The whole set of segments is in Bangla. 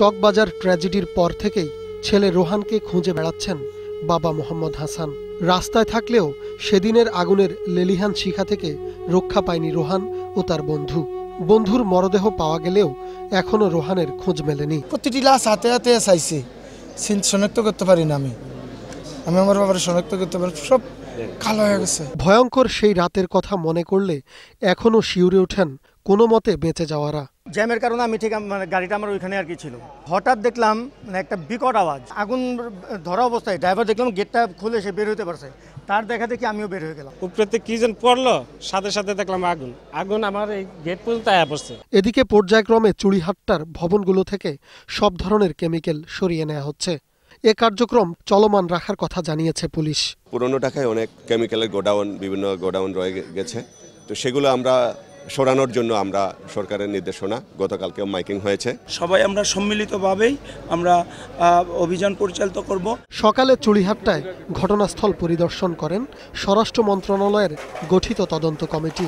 চকবাজার ট্র্যাজেডির পর থেকেই ছেলে রোহানকে খুঁজে বেড়াচ্ছেন বাবা মোহাম্মদ হাসান রাস্তায় থাকলেও সেদিনের আগুনের লেলিহান শিখা থেকে রক্ষা পায়নি রোহান ও তার বন্ধু বন্ধুর মরদেহ পাওয়া গেলেও এখনও রোহানের খোঁজ মেলেনি প্রতিটি লাশ হাতে হাতে চাইছে শনাক্ত করতে পারি না আমি আমি আমার বাবার শনাক্ত করতে পারি সব কালো হয়ে গেছে ভয়ঙ্কর সেই রাতের কথা মনে করলে এখনও শিউরে ওঠেন কোনো মতে বেঁচে যাওয়ারা জ্যামের কারণে আমি ঠিক মানে গাড়িটা আমার ওইখানে আর কি ছিল হঠাৎ দেখলাম মানে একটা বিকট আওয়াজ আগুন ধরা অবস্থায় ড্রাইভার দেখলাম গেটটা খুলে সে বের হতে পারছে তার দেখা দেখি আমিও বের হয়ে গেলাম উপরেতে কি যেন পড়লো সাথে সাথে দেখলাম আগুন আগুন আমার এই গেট পর্যন্ত আয়া পড়ছে এদিকে পর্যায়ক্রমে চুড়িহাট্টার ভবনগুলো থেকে সব ধরনের কেমিক্যাল সরিয়ে নেওয়া হচ্ছে এ কার্যক্রম চলমান রাখার কথা জানিয়েছে পুলিশ পুরনো ঢাকায় অনেক কেমিক্যালের গোডাউন বিভিন্ন গোডাউন রয়ে গেছে তো সেগুলো আমরা সরানোর জন্য আমরা সরকারের নির্দেশনা গতকালকেও মাইকিং হয়েছে সবাই আমরা সম্মিলিতভাবেই আমরা অভিযান পরিচালিত করব সকালে চুড়িহাট্টায় ঘটনাস্থল পরিদর্শন করেন স্বরাষ্ট্র মন্ত্রণালয়ের গঠিত তদন্ত কমিটি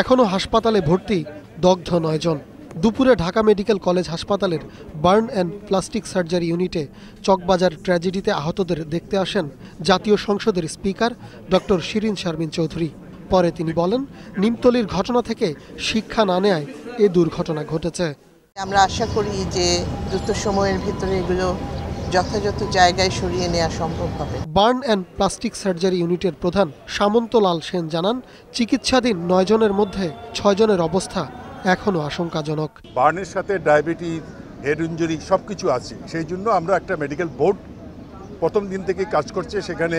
এখনও হাসপাতালে ভর্তি দগ্ধ নয়জন দুপুরে ঢাকা মেডিকেল কলেজ হাসপাতালের বার্ন অ্যান্ড প্লাস্টিক সার্জারি ইউনিটে চকবাজার ট্র্যাজেডিতে আহতদের দেখতে আসেন জাতীয় সংসদের স্পিকার ডক্টর শিরিন শারমিন চৌধুরী পরে তিনি বলেন নিমতলির ঘটনা থেকে শিক্ষা না নেয় এ দুর্ঘটনা ঘটেছে আমরা আশা করি যে দ্রুত সময়ের ভিতরে এগুলো যথাযথ জায়গায় সরিয়ে নেওয়া সম্ভব হবে বার্ন অ্যান্ড প্লাস্টিক সার্জারি ইউনিটের প্রধান সামন্তলাল সেন জানান চিকিৎসাধীন নয় জনের মধ্যে ছয় জনের অবস্থা এখনও আশঙ্কাজনক বার্নের সাথে ডায়াবেটিস হেড ইঞ্জুরি সব কিছু আছে সেই জন্য আমরা একটা মেডিকেল বোর্ড প্রথম দিন থেকে কাজ করছে সেখানে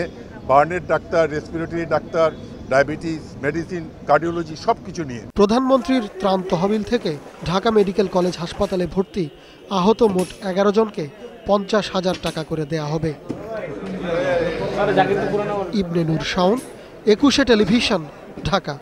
বার্নের ডাক্তার রেসপিরেটরি ডাক্তার ডায়াবেটিস মেডিসিন কার্ডিওলজি সব কিছু নিয়ে প্রধানমন্ত্রীর ত্রাণ তহবিল থেকে ঢাকা মেডিকেল কলেজ হাসপাতালে ভর্তি আহত মোট এগারো জনকে পঞ্চাশ হাজার টাকা করে দেয়া হবে ইবনে নুর শাওন একুশে টেলিভিশন ঢাকা